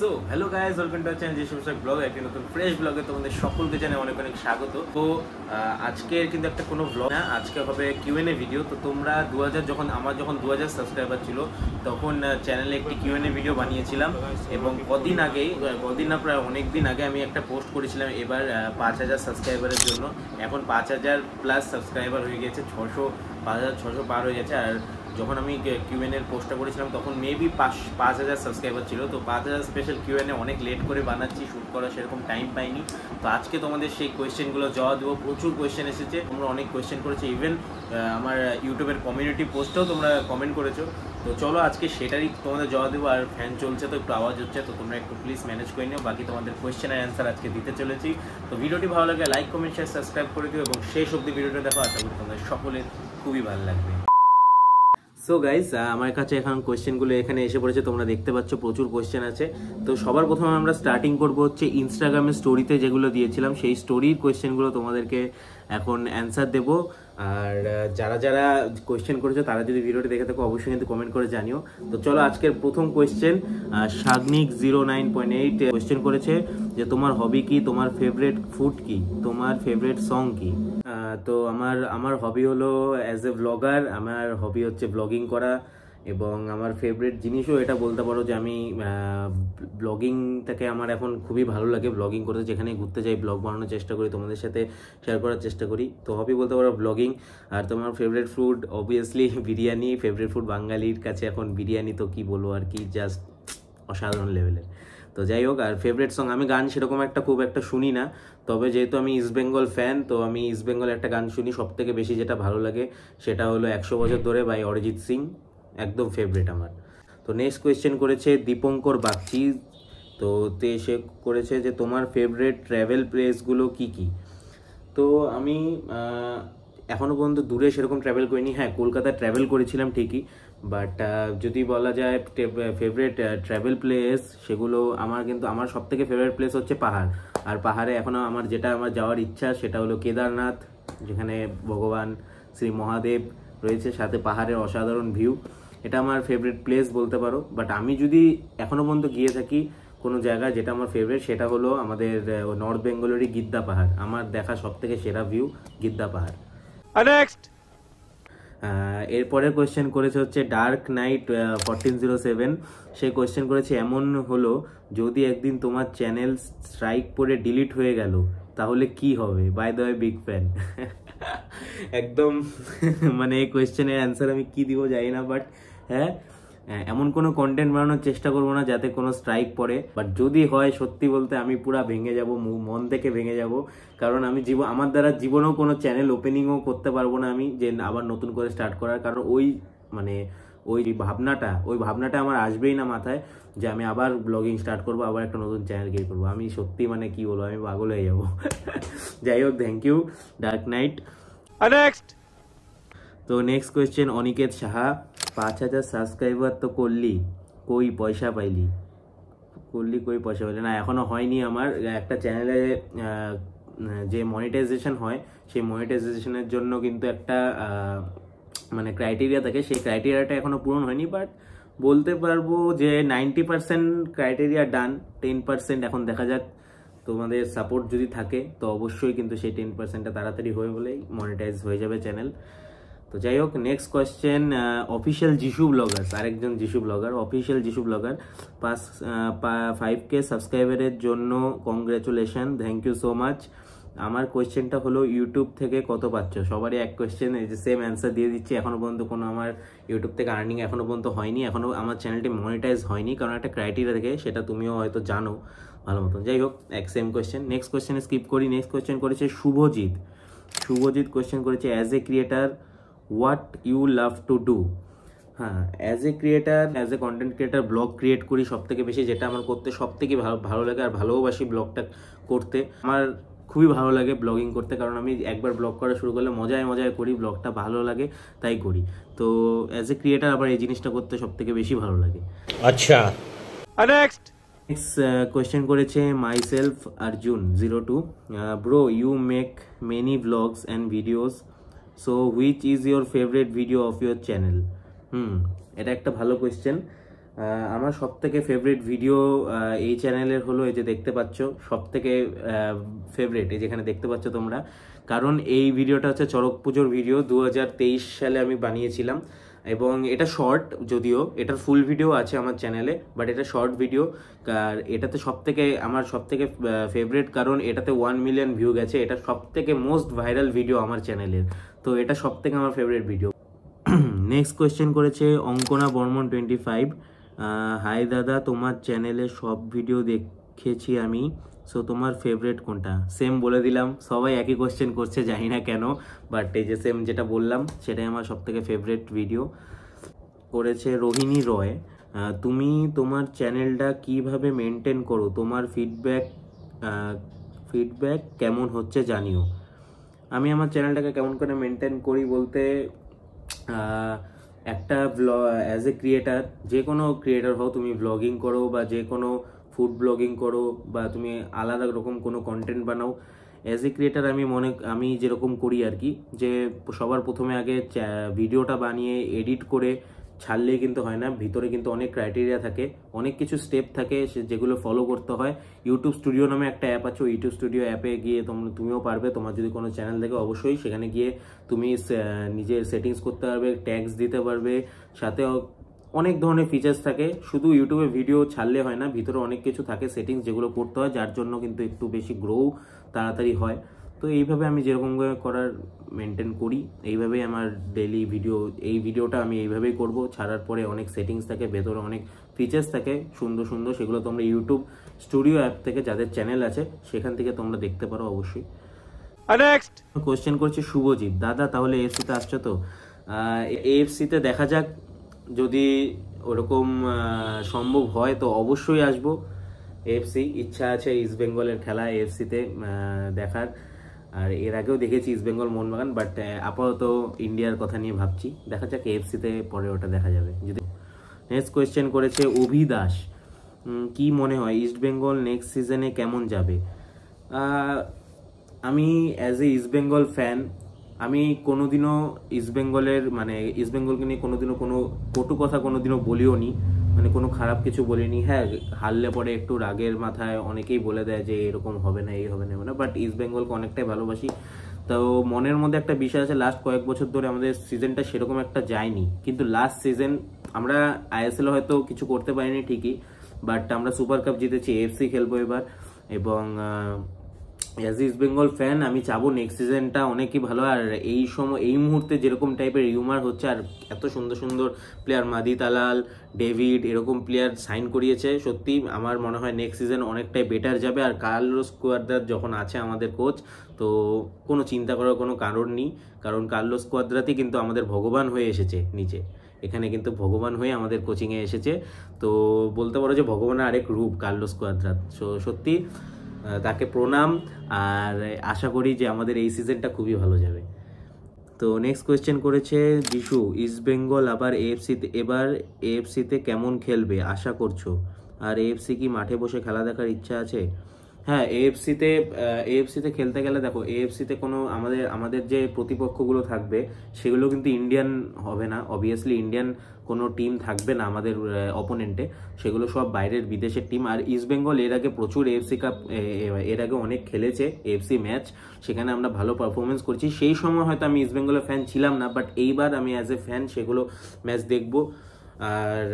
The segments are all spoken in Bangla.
so hello guys welcome to channel যেসব ব্লগ একটি নতুন ফ্রেশ ব্লগে তোমাদের সকলকে জানাই অনেক অনেক স্বাগত তো আজকের কিন্তু একটা কোনো ব্লগ না আজকে হবে কিউএনএ ভিডিও তো তোমরা দু যখন আমার যখন দু সাবস্ক্রাইবার ছিল তখন চ্যানেলে একটি কিউএনএ ভিডিও বানিয়েছিলাম এবং কদিন আগেই কদিন না প্রায় অনেক দিন আগে আমি একটা পোস্ট করেছিলাম এবার পাঁচ হাজার সাবস্ক্রাইবারের জন্য এখন পাঁচ হাজার প্লাস সাবস্ক্রাইবার হয়ে গেছে ছশো পাঁচ হাজার ছশো পার হয়ে গেছে আর যখন আমি কিউএনের পোস্টটা করেছিলাম তখন মেবি পাঁচ পাঁচ হাজার সাবস্ক্রাইবার ছিল তো পাঁচ হাজার স্পেশাল কিউএনএ অনেক লেট করে বানাচ্ছি শ্যুট করা সেরকম টাইম পাইনি তো আজকে তোমাদের সেই কোয়েশ্চেনগুলো জবাব দেবো প্রচুর কোয়েশ্চেন এসেছে তোমরা অনেক কোয়েশ্চেন করেছো ইভেন আমার ইউটিউবের কমিউনিটি পোস্টেও তোমরা কমেন্ট করেছো তো চলো আজকে সেটারই তোমাদের জবাব দেবো আর ফ্যান চলছে তো একটু আওয়াজ হচ্ছে তো তোমরা একটু প্লিজ ম্যানেজ করে নিও বাকি তোমাদের কোয়েশ্চেন আর অ্যান্সার আজকে দিতে চলেছি তো ভিডিওটি ভালো লাগে লাইক কমেন্ট শেয়ার সাবস্ক্রাইব করে দিও এবং শেষ অবধি ভিডিওটা দেখো আশা করি তোমাদের সকলের খুবই ভালো লাগবে সো গাইজ আমার কাছে এখন কোয়েশ্চেনগুলো এখানে এসে পড়েছে তোমরা দেখতে পাচ্ছ প্রচুর কোয়েশ্চেন আছে তো সবার প্রথমে আমরা স্টার্টিং করব হচ্ছে ইনস্টাগ্রামের স্টোরিতে যেগুলো দিয়েছিলাম সেই স্টোরির কোয়েশ্চেনগুলো তোমাদেরকে এখন অ্যান্সার দেবো আর যারা যারা কোয়েশ্চেন করেছো তারা যদি ভিডিওটি দেখে থাকো অবশ্যই কিন্তু কমেন্ট করে জানিও তো চলো আজকের প্রথম question Shagnik zero nine point eight question করেছে যে তোমার হবি কি তোমার ফেভারেট ফুড কি তোমার ফেভারেট সং কি তো আমার আমার হবি হলো অ্যাজ এ ব্লগার আমার হবি হচ্ছে ব্লগিং করা এবং আমার ফেভারিট জিনিসও এটা বলতে পারো যে আমি ব্লগিংটাকে আমার এখন খুবই ভালো লাগে ব্লগিং করতে যেখানে ঘুরতে যাই ব্লগ বানানোর চেষ্টা করি তোমাদের সাথে শেয়ার করার চেষ্টা করি তো হবি বলতে পারো ব্লগিং আর তোমার favourite food obviously biryani favourite food বাঙালির কাছে এখন বিরিয়ানি তো কি বলবো আর কি জাস্ট অসাধারণ লেভেলের তো যাই হোক আর ফেভারিট সং আমি গান সেরকম একটা খুব একটা শুনি না তবে যেহেতু আমি ইস্ট বেঙ্গল ফ্যান তো আমি ইস্ট বেঙ্গল একটা গান শুনি সবথেকে বেশি যেটা ভালো লাগে সেটা হলো একশো বছর ধরে বাই অরিজিৎ সিং একদম ফেভারিট আমার তো নেক্সট কোয়েশ্চেন করেছে দীপঙ্কর বাগচি তো তে সে করেছে যে তোমার ফেভারিট ট্র্যাভেল প্লেসগুলো কি কি তো আমি এখনও পর্যন্ত দূরে সেরকম ট্র্যাভেল করিনি হ্যাঁ কলকাতা ট্র্যাভেল করেছিলাম ঠিকই বাট যদি বলা যায় ফেভারিট ট্র্যাভেল প্লেস সেগুলো আমার কিন্তু আমার সব থেকে ফেভারিট প্লেস হচ্ছে পাহাড় আর পাহাড়ে এখনও আমার যেটা আমার যাওয়ার ইচ্ছা সেটা হলো কেদারনাথ যেখানে ভগবান শ্রী মহাদেব রয়েছে সাথে পাহাড়ের অসাধারণ ভিউ এটা আমার ফেভারিট প্লেস বলতে পারো বাট আমি যদি এখনো পর্যন্ত গিয়ে থাকি কোনো জায়গা যেটা আমার ফেভারিট সেটা হলো আমাদের নর্থ বেঙ্গলেরই গিদ্দা পাহাড় আমার দেখা সব থেকে সেরা ভিউ গিদ্দা পাহাড় নেক্সট এরপরের কোয়েশ্চেন করেছে হচ্ছে dark knight fourteen zero seven সে কোয়েশ্চেন করেছে এমন হলো যদি একদিন তোমার চ্যানেল স্ট্রাইক পরে ডিলিট হয়ে গেল তাহলে কি হবে বাই দ্য বিগ ফ্যান একদম মানে এই কোয়েশ্চেনের অ্যান্সার আমি কি দিব জানি না বাট হ্যাঁ এমন কোনো কন্টেন্ট বানানোর চেষ্টা করবো না যাতে কোনো স্ট্রাইক পড়ে বাট যদি হয় সত্যি বলতে আমি পুরা ভেঙে যাব মন থেকে ভেঙে যাব কারণ আমি জীব আমার দ্বারা জীবনেও কোনো চ্যানেল ওপেনিংও করতে পারবো না আমি যে আবার নতুন করে স্টার্ট করার কারণ ওই মানে ওই ভাবনাটা ওই ভাবনাটা আমার আসবেই না মাথায় যে আমি আবার ব্লগিং স্টার্ট করবো আবার একটা নতুন চ্যানেল ক্রিয়েট করবো আমি সত্যি মানে কি বলবো আমি পাগল হয়ে যাবো যাই হোক thank you dark knight next তো নেক্সট কোয়েশ্চেন অনিকেত সাহা পাঁচ হাজার সাবস্ক্রাইবার তো করলি কই পয়সা পাইলি করলি কই পয়সা পাইলি না এখনও হয়নি আমার একটা চ্যানেলে যে মনিটাইজেশন হয় সেই মনিটাইজেশনের জন্য কিন্তু একটা মানে ক্রাইটেরিয়া থাকে সেই ক্রাইটেরিয়াটা এখনও পূরণ হয়নি বাট বলতে পারবো যে ninety percent criteria done ten percent এখন দেখা যাক তোমাদের সাপোর্ট যদি থাকে তো অবশ্যই কিন্তু সেই টেন পার্সেন্টটা তাড়াতাড়ি হয়ে বলেই মনিটাইজ হয়ে যাবে চ্যানেল তো যাই হোক next question official Jishu blogger আরেকজন Jishu blogger official Jishu blogger পাঁচ ফাইভ কে সাবস্ক্রাইবারের জন্য congratulation thank you so much আমার কোয়েশ্চেনটা হলো ইউটিউব থেকে কত পাচ্ছ সবারই এক কোয়েশ্চেন এই যে সেম অ্যান্সার দিয়ে দিচ্ছি এখনও পর্যন্ত কোনো আমার ইউটিউব থেকে আর্নিং এখনও পর্যন্ত হয়নি এখনও আমার চ্যানেলটি মনিটাইজ হয়নি কারণ একটা ক্রাইটেরিয়া থেকে সেটা তুমিও হয়তো জানো ভালো মতন যাই হোক এক সেম কোয়েশ্চেন নেক্সট কোয়েশ্চেনে স্কিপ করি নেক্সট কোয়েশ্চেন করেছে শুভজিৎ শুভজিৎ কোয়েশ্চেন করেছে as a creator what you love to do হ্যাঁ as a creator as a content creator blog create করি সব থেকে বেশি যেটা আমার করতে সব থেকে ভালো ভালো লাগে আর ভালোবাসি ব্লগটা করতে আমার খুবই ভালো লাগে ব্লগিং করতে কারণ আমি একবার ব্লগ করা শুরু করলে মজায় মজায় করি ব্লগটা ভালো লাগে তাই করি তো অ্যাজ এ ক্রিয়েটার আবার এই জিনিসটা করতে সব থেকে বেশি ভালো লাগে আচ্ছা নেক্সট কোয়েশ্চেন করেছে myself Arjun zero two bro you make many blogs and videos so which is your favourite video of your channel hmm এটা একটা ভালো কোয়েশ্চেন আমার সব থেকে ফেভারিট ভিডিও এই চ্যানেলের হলো এই যে দেখতে পাচ্ছ সব থেকে ফেভারিট এই যেখানে দেখতে পাচ্ছ তোমরা কারণ এই ভিডিওটা হচ্ছে চড়ক পুজোর ভিডিও দু সালে আমি বানিয়েছিলাম এবং এটা শর্ট যদিও এটার ফুল ভিডিও আছে আমার চ্যানেলে বাট এটা শর্ট ভিডিও আর এটাতে সব থেকে আমার সব থেকে ফেভারিট কারণ এটাতে ওয়ান মিলিয়ন ভিউ গেছে এটা সব থেকে মোস্ট ভাইরাল ভিডিও আমার চ্যানেলের তো এটা সব থেকে আমার ফেভারিট ভিডিও নেক্সট কোয়েশ্চেন করেছে Ankana Barman twenty five hi দাদা তোমার চ্যানেলে সব ভিডিও দেখেছি আমি সো তোমার ফেভারেট কোনটা সেম বলে দিলাম সবাই একই কোয়েশ্চেন করছে জানি না কেন বাট এই যে সেম যেটা বললাম সেটাই আমার সব থেকে ফেভারেট ভিডিও করেছে রোহিণী রয় তুমি তোমার চ্যানেলটা কিভাবে মেনটেন করো তোমার ফিডব্যাক ফিডব্যাক কেমন হচ্ছে জানিও আমি আমার চ্যানেলটাকে কেমন করে মেনটেন করি বলতে একটা ব্লগ অ্যাজ এ ক্রিয়েটার যে কোনো ক্রিয়েটার হও তুমি ব্লগিং করো বা যে কোনো ফুড ব্লগিং করো বা তুমি আলাদা রকম কোনো কন্টেন্ট বানাও অ্যাজ এ ক্রিয়েটার আমি মনে আমি যেরকম করি আর কি যে সবার প্রথমে আগে ভিডিওটা বানিয়ে এডিট করে ছাড়লেই কিন্তু হয় না ভিতরে কিন্তু অনেক ক্রাইটেরিয়া থাকে অনেক কিছু স্টেপ থাকে যেগুলো ফলো করতে হয় ইউটিউব স্টুডিও নামে একটা অ্যাপ আছে ইউটিউব স্টুডিও অ্যাপে গিয়ে তোমরা তুমিও পারবে তোমার যদি কোনো চ্যানেল থাকে অবশ্যই সেখানে গিয়ে তুমি নিজের সেটিংস করতে পারবে ট্যাক্স দিতে পারবে সাথে অনেক ধরনের ফিচার্স থাকে শুধু ইউটিউবে ভিডিও ছাড়লে হয় না ভিতরে অনেক কিছু থাকে সেটিংস যেগুলো করতে হয় যার জন্য কিন্তু একটু বেশি গ্রো তাড়াতাড়ি হয় তো এইভাবে আমি যেরকম করার মেনটেন করি এইভাবেই আমার ডেলি ভিডিও এই ভিডিওটা আমি এইভাবেই করব ছাড়ার পরে অনেক সেটিংস থাকে ভেতরে অনেক ফিচার্স থাকে সুন্দর সুন্দর সেগুলো তোমরা ইউটিউব স্টুডিও অ্যাপ থেকে যাদের চ্যানেল আছে সেখান থেকে তোমরা দেখতে পারো অবশ্যই কোয়েশ্চেন করছি শুভজিৎ দাদা তাহলে এফসিতে আসছো তো এফসিতে দেখা যাক যদি ওরকম সম্ভব হয় তো অবশ্যই আসবো এফসি ইচ্ছা আছে ইস্ট বেঙ্গলের খেলা এফসিতে দেখার আর এর আগেও দেখেছি ইস্টবেঙ্গল মোহনবাগান বাট আপাতত ইন্ডিয়ার কথা নিয়ে ভাবছি দেখা যাক সিতে পরে ওটা দেখা যাবে যদি নেক্সট কোয়েশ্চেন করেছে অভি দাস কি মনে হয় ইস্টবেঙ্গল নেক্সট সিজনে কেমন যাবে আমি অ্যাজ এ ইস্টবেঙ্গল ফ্যান আমি কোনোদিনও ইস্টবেঙ্গলের মানে ইস্টবেঙ্গলকে নিয়ে কোনোদিনও কোনো কটু কথা কোনোদিনও বলিও নি মানে কোনো খারাপ কিছু বলিনি হ্যাঁ হারলে পরে একটু রাগের মাথায় অনেকেই বলে দেয় যে এরকম হবে না এই হবে না হবে না বাট ইস্ট বেঙ্গলকে অনেকটাই ভালোবাসি তো মনের মধ্যে একটা বিষয় আছে লাস্ট কয়েক বছর ধরে আমাদের সিজনটা সেরকম একটা যায়নি কিন্তু লাস্ট সিজন আমরা আইএসএল হয়তো কিছু করতে পারিনি ঠিকই বাট আমরা সুপার কাপ জিতেছি এফসি খেলবো এবার এবং অ্যাজ ইস্ট বেঙ্গল ফ্যান আমি চাবো নেক্সট সিজনটা অনেকই ভালো আর এই সময় এই মুহূর্তে যেরকম টাইপের রিউমার হচ্ছে আর এত সুন্দর সুন্দর প্লেয়ার মাদি তালাল ডেভিড এরকম প্লেয়ার সাইন করিয়েছে সত্যি আমার মনে হয় নেক্সট সিজন অনেকটাই বেটার যাবে আর কার্লো স্কোয়াদ্রাত যখন আছে আমাদের কোচ তো কোনো চিন্তা করার কোনো কারণ নেই কারণ কার্লো স্কোয়াদ্রাতই কিন্তু আমাদের ভগবান হয়ে এসেছে নিচে এখানে কিন্তু ভগবান হয়ে আমাদের কোচিংয়ে এসেছে তো বলতে পারো যে ভগবানের আরেক রূপ কার্লো স্কোয়াদ্রাত সো সত্যি তাকে প্রণাম আর আশা করি যে আমাদের এই সিজনটা খুবই ভালো যাবে তো নেক্সট কোয়েশ্চেন করেছে যিশু ইস্ট বেঙ্গল আবার এএফসিতে এবার এএফসিতে কেমন খেলবে আশা করছো আর এএফসি কি মাঠে বসে খেলা দেখার ইচ্ছা আছে হ্যাঁ এএফসিতে এএফসিতে খেলতে গেলে দেখো এএফসিতে কোনো আমাদের আমাদের যে প্রতিপক্ষগুলো থাকবে সেগুলো কিন্তু ইন্ডিয়ান হবে না অবভিয়াসলি ইন্ডিয়ান কোনো টিম থাকবে না আমাদের অপোনেন্টে সেগুলো সব বাইরের বিদেশের টিম আর ইস্ট বেঙ্গল এর আগে প্রচুর এএফসি কাপ এর আগে অনেক খেলেছে এএফসি ম্যাচ সেখানে আমরা ভালো পারফরমেন্স করছি সেই সময় হয়তো আমি ইস্ট বেঙ্গলের ফ্যান ছিলাম না বাট এইবার আমি অ্যাজ এ ফ্যান সেগুলো ম্যাচ দেখব আর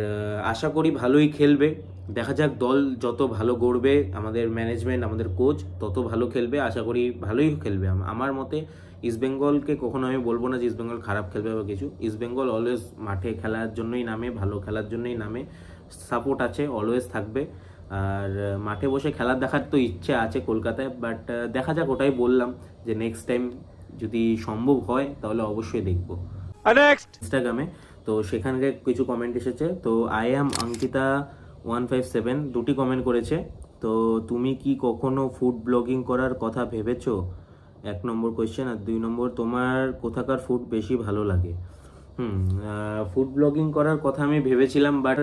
আশা করি ভালোই খেলবে দেখা যাক দল যত ভালো গড়বে আমাদের ম্যানেজমেন্ট আমাদের কোচ তত ভালো খেলবে আশা করি ভালোই খেলবে আমার মতে ইস্টবেঙ্গলকে কখনো আমি বলবো না যে ইস্টবেঙ্গল খারাপ খেলবে বা কিছু ইস্টবেঙ্গল অলওয়েজ মাঠে খেলার জন্যই নামে ভালো খেলার জন্যই নামে সাপোর্ট আছে অলওয়েজ থাকবে আর মাঠে বসে খেলা দেখার তো ইচ্ছে আছে কলকাতায় বাট দেখা যাক ওটাই বললাম যে নেক্সট টাইম যদি সম্ভব হয় তাহলে অবশ্যই দেখবো ইনস্টাগ্রামে তো সেখানকার কিছু কমেন্ট এসেছে তো I am Ankita one five seven দুটি কমেন্ট করেছে তো তুমি কি কখনো ফুড ব্লগিং করার কথা ভেবেছো এক নম্বর কোয়েশ্চেন আর দুই নম্বর তোমার কোথাকার ফুড বেশি ভালো লাগে হুম ফুড ব্লগিং করার কথা আমি ভেবেছিলাম বাট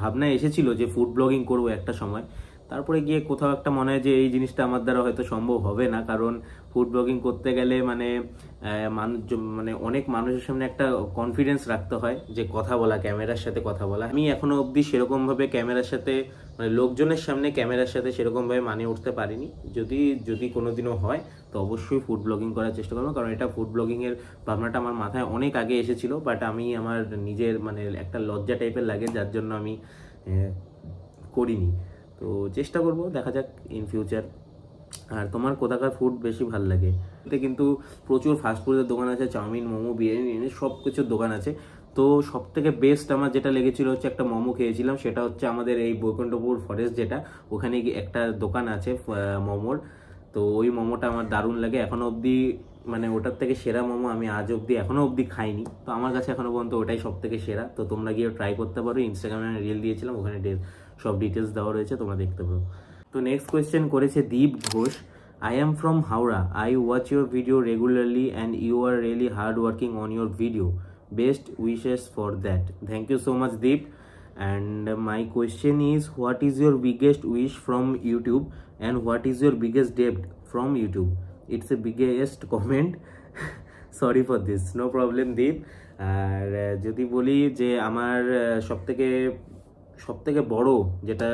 ভাবনা এসেছিল যে ফুড ব্লগিং করব একটা সময় তারপরে গিয়ে কোথাও একটা মনে হয় যে এই জিনিসটা আমার দ্বারা হয়তো সম্ভব হবে না কারণ ফুড ব্লগিং করতে গেলে মানে মানুষ মানে অনেক মানুষের সামনে একটা কনফিডেন্স রাখতে হয় যে কথা বলা ক্যামেরার সাথে কথা বলা আমি এখনো অবধি সেরকমভাবে ক্যামেরার সাথে মানে লোকজনের সামনে ক্যামেরার সাথে সেরকমভাবে মানিয়ে উঠতে পারিনি যদি যদি কোনো দিনও হয় তো অবশ্যই ফুড ব্লগিং করার চেষ্টা করবো কারণ এটা ফুড ব্লগিংয়ের ভাবনাটা আমার মাথায় অনেক আগে এসেছিল বাট আমি আমার নিজের মানে একটা লজ্জা টাইপের লাগে যার জন্য আমি করিনি তো চেষ্টা করব দেখা যাক ইন ফিউচার আর তোমার কোথাকার ফুড বেশি ভাল লাগে এতে কিন্তু প্রচুর ফাস্টফুডের দোকান আছে চাউমিন মোমো বিরিয়ানি সব কিছুর দোকান আছে তো সব থেকে বেস্ট আমার যেটা লেগেছিল হচ্ছে একটা মোমো খেয়েছিলাম সেটা হচ্ছে আমাদের এই বৈকুণ্ঠপুর ফরেস্ট যেটা ওখানে একটা দোকান আছে মোমোর তো ওই মোমোটা আমার দারুণ লাগে এখনও অবধি মানে ওটার থেকে সেরা মোমো আমি আজ অবধি এখনও অবধি খাইনি তো আমার কাছে এখনও পর্যন্ত ওটাই সব থেকে সেরা তো তোমরা গিয়ে ট্রাই করতে পারো ইনস্টাগ্রামে আমি রিল দিয়েছিলাম ওখানে সব ডিটেলস দেওয়া রয়েছে তোমরা দেখতে পাবো তো নেক্সট কোয়েশ্চেন করেছে Deep Ghosh I am from Howrah I watch your video regularly and you are really hard working on your video best wishes for that thank you so much Deep and my question is what is your biggest wish from YouTube and what is your biggest debt from YouTube it's a biggest comment sorry for this no problem Deep আর যদি বলি যে আমার সবথেকে সব থেকে বড় যেটা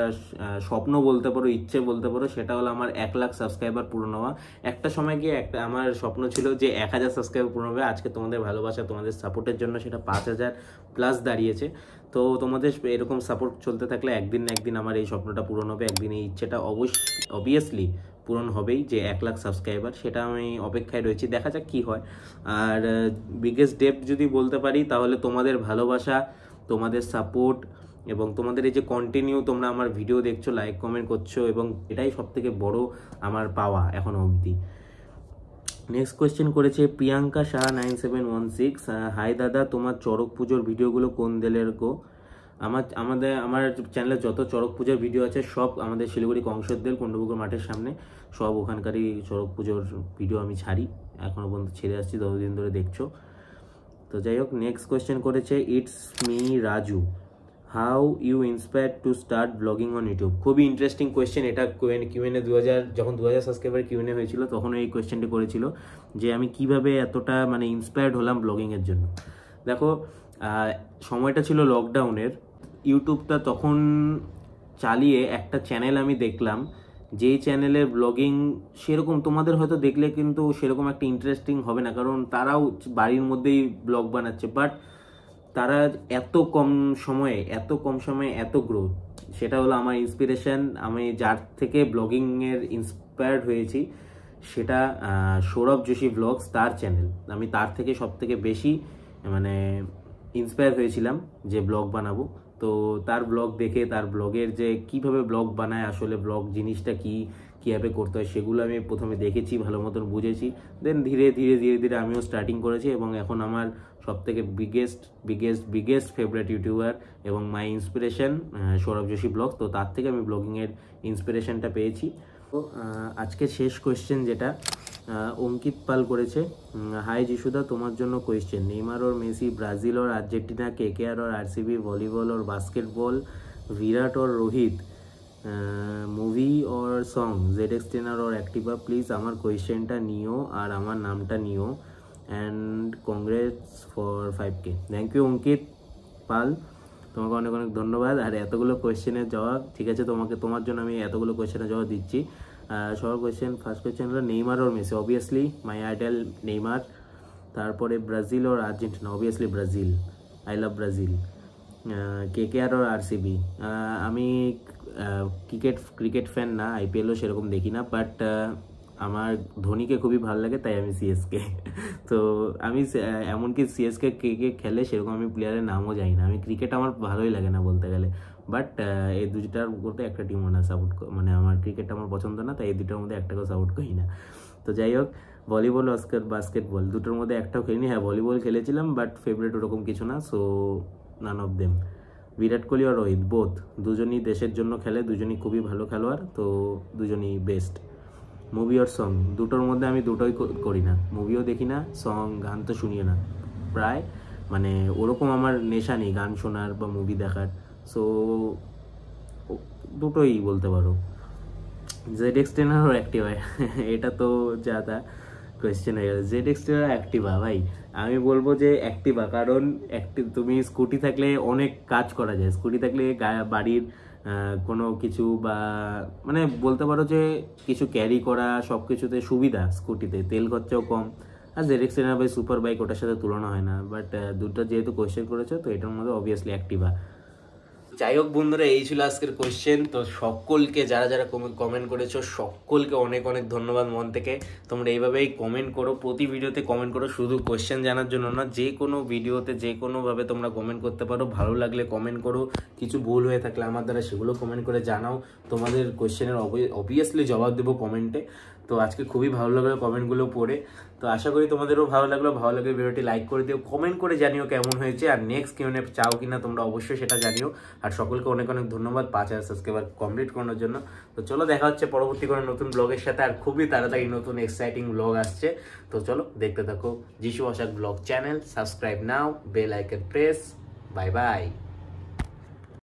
স্বপ্ন বলতে পারো ইচ্ছে বলতে পারো সেটা হলো আমার এক লাখ সাবস্ক্রাইবার পূরণ হওয়া একটা সময় গিয়ে একটা আমার স্বপ্ন ছিল যে এক হাজার সাবস্ক্রাইবার পূরণ হবে আজকে তোমাদের ভালোবাসা তোমাদের সাপোর্টের জন্য সেটা পাঁচ হাজার প্লাস দাঁড়িয়েছে তো তোমাদের এরকম সাপোর্ট চলতে থাকলে একদিন না একদিন আমার এই স্বপ্নটা পূরণ হবে একদিন এই ইচ্ছেটা অবশ্য অবভিয়াসলি পূরণ হবেই যে এক লাখ সাবস্ক্রাইবার সেটা আমি অপেক্ষায় রয়েছি দেখা যাক কী হয় আর বিগেস্ট ডেপ যদি বলতে পারি তাহলে তোমাদের ভালোবাসা তোমাদের সাপোর্ট এবং তোমাদের এই যে কন্টিনিউ তোমরা আমার ভিডিও দেখছো লাইক কমেন্ট করছো এবং এটাই সবথেকে বড় আমার পাওয়া এখনো অবধি নেক্সট কোয়েশ্চেন করেছে Priyanka Shah nine seven one six hi দাদা তোমার চড়ক পুজোর ভিডিওগুলো কোন দেলের গো আমার আমাদের আমার চ্যানেলে যত চড়ক পুজোর ভিডিও আছে সব আমাদের শিলিগুড়ি কংসদ্দেল কুণ্ডপুকুর মাঠের সামনে সব ওখানকারই চড়ক পুজোর ভিডিও আমি ছাড়ি এখনও পর্যন্ত ছেড়ে আসছি দশ দিন ধরে দেখছো তো যাই হোক নেক্সট কোয়েশ্চেন করেছে it's me Raju how you inspire to start blogging on YouTube খুবই ইন্টারেস্টিং কোয়েশ্চেন এটা কোয়েন কিউএনএ দু হাজার যখন দু হাজার সাবস্ক্রাইবার কিউএনএ হয়েছিল তখন এই কোয়েশ্চেনটি করেছিল যে আমি কিভাবে এতটা মানে ইন্সপায়ার্ড হলাম ব্লগিংয়ের জন্য দেখো সময়টা ছিল লকডাউনের ইউটিউবটা তখন চালিয়ে একটা চ্যানেল আমি দেখলাম যেই চ্যানেলের ব্লগিং সেরকম তোমাদের হয়তো দেখলে কিন্তু সেরকম একটা ইন্টারেস্টিং হবে না কারণ তারাও বাড়ির মধ্যেই ব্লগ বানাচ্ছে বাট তারা এত কম সময়ে এত কম সময়ে এত গ্রোথ সেটা হলো আমার ইন্সপিরেশন আমি যার থেকে ব্লগিংয়ের ইন্সপায়ার্ড হয়েছি সেটা সৌরভ যোশী ব্লগস তার চ্যানেল আমি তার থেকে সব থেকে বেশি মানে ইন্সপায়ার হয়েছিলাম যে ব্লগ বানাবো তো তার ব্লগ দেখে তার ব্লগের যে কিভাবে ব্লগ বানায় আসলে ব্লগ জিনিসটা কি কীভাবে করতে হয় সেগুলো আমি প্রথমে দেখেছি ভালো মতন বুঝেছি দেন ধীরে ধীরে ধীরে ধীরে আমিও স্টার্টিং করেছি এবং এখন আমার সবথেকে biggest biggest biggest favourite YouTuber এবং my inspiration Sourav Joshi blog তো তার থেকে আমি ব্লগিংয়ের ইন্সপিরেশানটা পেয়েছি তো আজকে শেষ কোয়েশ্চেন যেটা অঙ্কিত পাল করেছে হাই যিশুদা তোমার জন্য question Neymar or Messi Brazil or Argentina KKR or RCB volleyball or basketball Virat or Rohit movie or song Z X ten R or Activa please আমার কোয়েশ্চেনটা নিও আর আমার নামটা নিও and congrats for five K thank you Ankit Pal তোমাকে অনেক অনেক ধন্যবাদ আর এতগুলো কোয়েশ্চেনের জবাব ঠিক আছে তোমাকে তোমার জন্য আমি এতগুলো কোয়েশ্চেনের জবাব দিচ্ছি সবার কোয়েশ্চেন ফার্স্ট কোয়েশ্চেন হলো Neymar or Messi obviously my idol Neymar তারপরে Brazil or Argentina obviously Brazil I love Brazil K K R or R CB আমি ক্রিকেট ক্রিকেট ফ্যান না আইপিএলও সেরকম দেখি না বাট আমার ধোনিকে খুবই ভালো লাগে তাই আমি সিএসকে তো আমি এমনকি সিএসকে কে কে খেলে সেরকম আমি প্লেয়ারের নামও জানি না আমি ক্রিকেট আমার ভালোই লাগে না বলতে গেলে বাট এই দুটার মধ্যে একটা টিমও না সাপোর্ট মানে আমার ক্রিকেট আমার পছন্দ না তাই এই দুটোর মধ্যে একটাকেও সাপোর্ট করি না তো যাই হোক ভলিবল অস্কার বাস্কেটবল দুটোর মধ্যে একটাও খেলিনি হ্যাঁ ভলিবল খেলেছিলাম বাট ফেভারিট ওরকম কিছু না so none of them Virat Kohli আর রোহিত বোধ দুজনই দেশের জন্য খেলে দুজনই খুবই ভালো খেলোয়াড় তো দুজনই বেস্ট মুভি আর সং দুটোর মধ্যে আমি দুটোই করি না মুভিও দেখি না সং গান তো শুনিও না প্রায় মানে ওরকম আমার নেশা নেই গান শোনার বা মুভি দেখার সো দুটোই বলতে পারো জেড এক্স টেন আর এটা তো যা তা কোয়েশ্চেন হয়ে গেছে জেড এক্স অ্যাক্টিভা ভাই আমি বলবো যে অ্যাক্টিভা কারণ অ্যাক্টিভ তুমি স্কুটি থাকলে অনেক কাজ করা যায় স্কুটি থাকলে বাড়ির কোনো কিছু বা মানে বলতে পারো যে কিছু ক্যারি করা সব কিছুতে সুবিধা স্কুটিতে তেল খরচাও কম আর জেড এক্স ভাই সুপার বাইক ওটার সাথে তুলনা হয় না বাট দুটো যেহেতু কোয়েশ্চেন করেছো তো এটার মধ্যে অবভিয়াসলি অ্যাক্টিভা যাই হোক বন্ধুরা এই ছিল আজকের কোয়েশ্চেন তো সকলকে যারা যারা কমেন্ট করেছো সকলকে অনেক অনেক ধন্যবাদ মন থেকে তোমরা এইভাবেই কমেন্ট করো প্রতি ভিডিওতে কমেন্ট করো শুধু কোয়েশ্চেন জানার জন্য না যে কোনো ভিডিওতে যে কোনোভাবে তোমরা কমেন্ট করতে পারো ভালো লাগলে কমেন্ট করো কিছু ভুল হয়ে থাকলে আমার দ্বারা সেগুলো কমেন্ট করে জানাও তোমাদের কোয়েশ্চেনের অবভিয়াসলি জবাব দেবো কমেন্টে তো আজকে খুবই ভালো লাগলো কমেন্টগুলো পড়ে তো আশা করি তোমাদেরও ভালো লাগলো ভালো লাগলে ভিডিওটি লাইক করে দিও কমেন্ট করে জানিও কেমন হয়েছে আর নেক্সট কেউ চাও কিনা তোমরা অবশ্যই সেটা জানিও আর সকলকে অনেক অনেক ধন্যবাদ পাঁচ হাজার সাবস্ক্রাইবার কমপ্লিট করানোর জন্য তো চলো দেখা হচ্ছে পরবর্তী কোনো নতুন ব্লগের সাথে আর খুবই তাড়াতাড়ি নতুন এক্সাইটিং ব্লগ আসছে তো চলো দেখতে থাকো যিশু অশাক ব্লগ চ্যানেল সাবস্ক্রাইব নাও bell icon press bye by